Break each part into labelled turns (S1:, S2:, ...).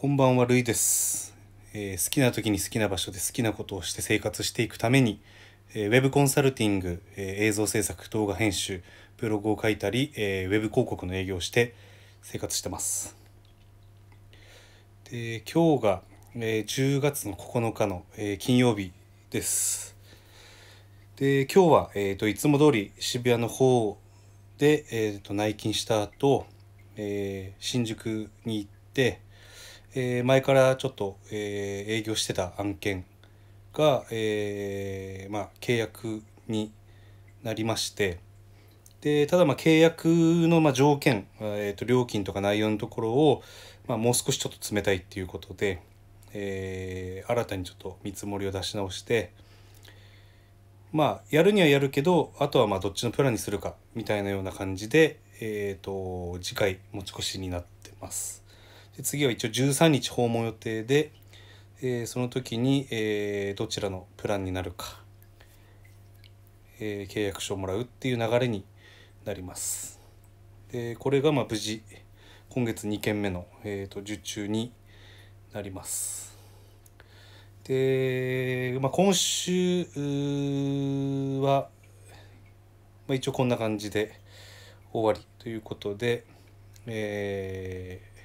S1: こんばんは、るいです、えー、好きな時に好きな場所で好きなことをして生活していくために、えー、ウェブコンサルティング、えー、映像制作、動画編集、ブログを書いたり、えー、ウェブ広告の営業をして生活してます。で今日が、えー、10月の9日の、えー、金曜日です。で今日は、えーと、いつも通り渋谷の方で、えーと、と内勤した後、えー、新宿に行って、えー、前からちょっと、えー、営業してた案件が、えー、まあ、契約になりましてでただま契約のま条件、えー、と料金とか内容のところを、まあ、もう少しちょっと冷たいっていうことで、え新たにちょっと見積もりを出し直して。まあ、やるにはやるけどあとはまあどっちのプランにするかみたいなような感じで、えーと次回持ち越しになってます。で次は一応13日訪問予定で、えー、その時に、えー、どちらのプランになるか、えー、契約書をもらうっていう流れになります。でこれがまあ無事今月2件目の、えーと、受注になります。で、まあ、今週は、まあ、一応こんな感じで終わりということで、えー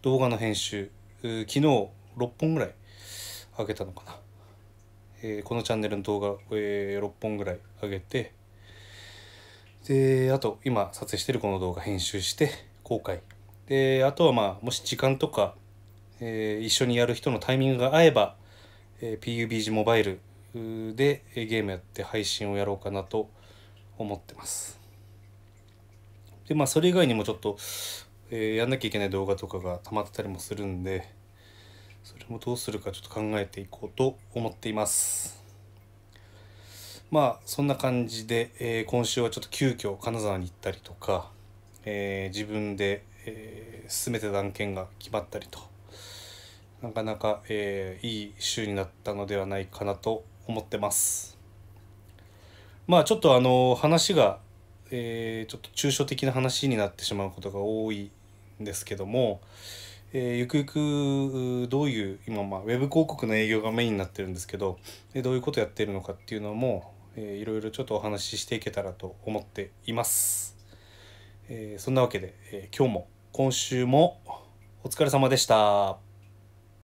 S1: 動画の編集、昨日6本ぐらい上げたのかな。えー、このチャンネルの動画、えー、6本ぐらい上げて、で、あと今撮影してるこの動画編集して公開。で、あとはまあ、もし時間とか、えー、一緒にやる人のタイミングが合えば、えー、PUBG モバイルでゲームやって配信をやろうかなと思ってます。で、まあ、それ以外にもちょっとえー、やんなきゃいけない動画とかが溜まってたりもするんで、それもどうするかちょっと考えていこうと思っています。まあ、そんな感じで、えー、今週はちょっと急遽金沢に行ったりとか、えー、自分で、えー、進めてた案件が決まったりと、なかなか、えいい週になったのではないかなと思ってます。まあちょっとあの話が、えー、ちょっと抽象的な話になってしまうことが多いんですけども、えー、ゆくゆくどういう今、まあ、ウェブ広告の営業がメインになってるんですけどどういうことやってるのかっていうのも、えー、いろいろちょっとお話ししていけたらと思っています、えー、そんなわけで、えー、今日も今週もお疲れ様でした。